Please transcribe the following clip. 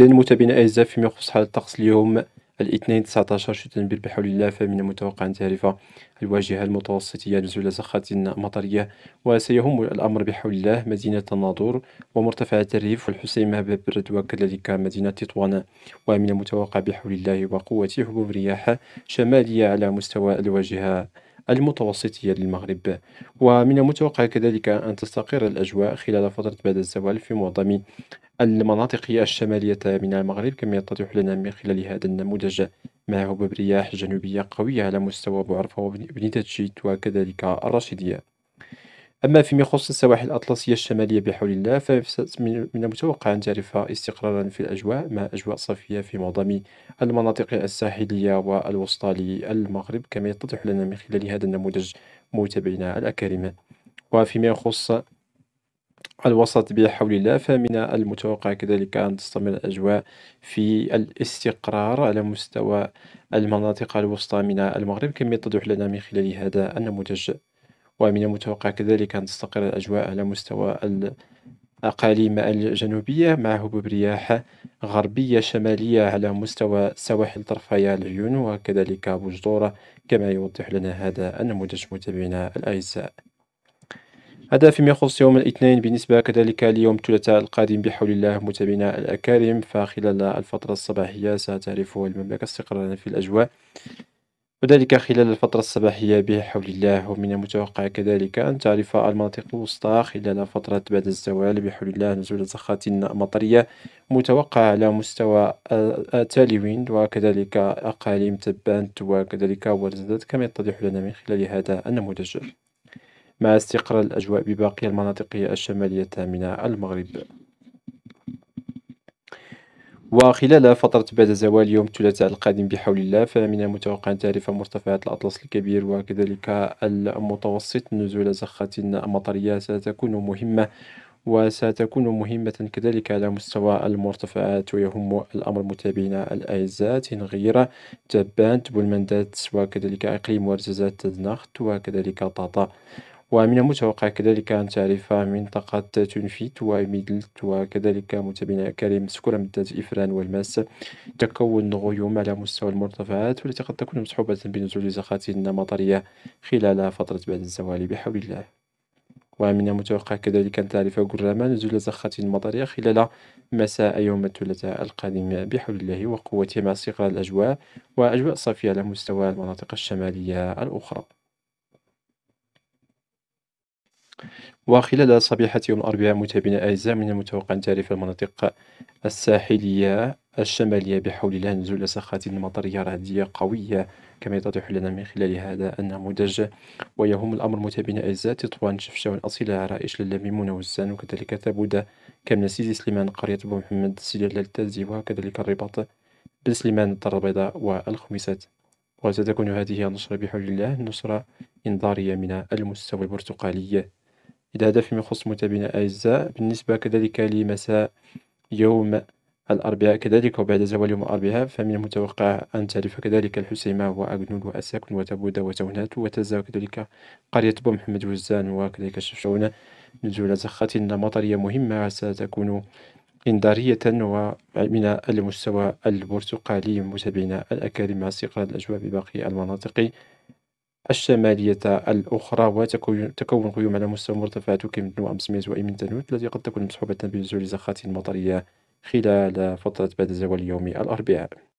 إذا متابعينا أعزاء فيما يخص حالة الطقس اليوم الاثنين 19 شتنبر بحول الله فمن المتوقع أن تعرف الواجهة المتوسطية نزول زخات مطرية وسيهم الأمر بحول الله مدينة الناظور ومرتفعات الريف والحسيمة ببرد وكذلك مدينة تطوان ومن المتوقع بحول الله وقوة هبوب رياح شمالية على مستوى الواجهة المتوسطية للمغرب ومن المتوقع كذلك أن تستقر الأجواء خلال فترة بعد الزوال في معظم المناطق الشمالية من المغرب كما يتضح لنا من خلال هذا النموذج مع هبوب رياح جنوبية قوية على مستوى بوعرفة تتشيت وكذلك الرشيدية أما فيما يخص السواحل الأطلسية الشمالية بحول الله فمن المتوقع أن تعرف استقرارا في الأجواء مع أجواء صافية في معظم المناطق الساحلية والوسطى للمغرب كما يتضح لنا من خلال هذا النموذج متابعينا الأكارم وفيما يخص الوسط بحول الله فمن المتوقع كذلك أن تستمر الأجواء في الاستقرار على مستوى المناطق الوسطى من المغرب كما يتضح لنا من خلال هذا النموذج ومن المتوقع كذلك أن تستقر الأجواء على مستوى الأقاليم الجنوبية مع هبوب رياح غربية شمالية على مستوى سواحل طرفي العيون وكذلك بجدورة كما يوضح لنا هذا النموذج متابعينا الأعزاء هذا فيما يخص يوم الاثنين بالنسبة كذلك ليوم الثلاثاء القادم بحول الله متابعينا الأكارم فخلال الفترة الصباحية ستعرف المملكة استقرارا في الأجواء وذلك خلال الفترة الصباحية بحول الله ومن المتوقع كذلك أن تعرف المناطق الوسطى خلال فترة بعد الزوال بحول الله نزول زخات مطرية متوقعة على مستوى تاليوين وكذلك أقاليم تبانت وكذلك ورزدت كما يتضح لنا من خلال هذا النموذج مع استقرار الأجواء بباقي المناطق الشمالية الثامنة المغرب وخلال فترة بعد زوال يوم الثلاثاء القادم بحول الله فمن المتوقع أن تعرف مرتفعات الأطلس الكبير وكذلك المتوسط نزول زخات مطرية ستكون مهمة وستكون مهمة كذلك على مستوى المرتفعات ويهم الأمر متابعينا الأعزاء تنغيرة تبان بولمندات وكذلك إقليم ورزازات تدنخت وكذلك طاطا ومن المتوقع كذلك أن تعرف منطقة تونفيت وميدلت وكذلك متابعينا الكريم سكورة من ذات إفران والماس تكون غيوم على مستوى المرتفعات والتي قد تكون مصحوبة بنزول زخات مطرية خلال فترة بعد الزوال بحول الله ومن المتوقع كذلك أن تعرف جراما نزول زخات مطرية خلال مساء يوم الثلاثاء القادم بحول الله وقوته مع صغر الأجواء وأجواء صافية على مستوى المناطق الشمالية الأخرى وخلال صبيحة يوم الأربعاء متابعينا الأعزاء من المتوقع أن تعرف المناطق الساحلية الشمالية بحول الله نزول سخات مطرية رعدية قوية كما يتضح لنا من خلال هذا النموذج ويهم الأمر متابعينا الأعزاء تطوان شفشاون أصيلة رائش للميمونة والزان وكذلك ثابودة كامل سيدي سليمان قرية بو محمد سيدي التازي وكذلك الرباط بن سليمان الدار البيضاء والخميسات وستكون هذه النشرة بحول الله نشرة إنذارية من المستوى البرتقالي إذا فيما يخص متابعينا الأعزاء بالنسبة كذلك لمساء يوم الأربعاء كذلك وبعد زوال يوم الأربعاء فمن المتوقع أن تعرف كذلك الحسيمة وأغنود وأساكن وتبودة وتونات وتزا وكذلك قرية بو محمد وزان وكذلك الشفشونة نزول زخات مطرية مهمة ستكون إنذارية ومن المستوى البرتقالي متابعينا الأكارم مع استقرار الأجواء بباقي المناطق الشمالية الأخرى وتكون غيوم على مستوى مرتفعات وكيمتنوعة ب 500 وأي من تنويت التي قد تكون مصحوبة بنزول زخات مطرية خلال فترة بعد زوال يوم الأربعاء